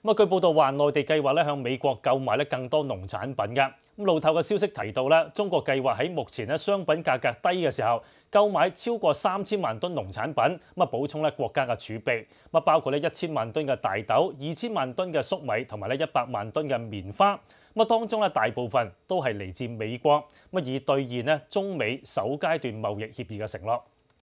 咁啊，據報道話，內地計劃咧向美國購買咧更多農產品嘅。咁路透嘅消息提到咧，中國計劃喺目前咧商品價格低嘅時候，購買超過三千萬噸農產品，咁啊補充咧國家嘅儲備，咁啊包括咧一千萬噸嘅大豆、二千萬噸嘅粟米同埋咧一百萬噸嘅棉花。咁啊，當中咧大部分都係嚟自美國，咁啊以兑現咧中美首階段貿易協議嘅承諾。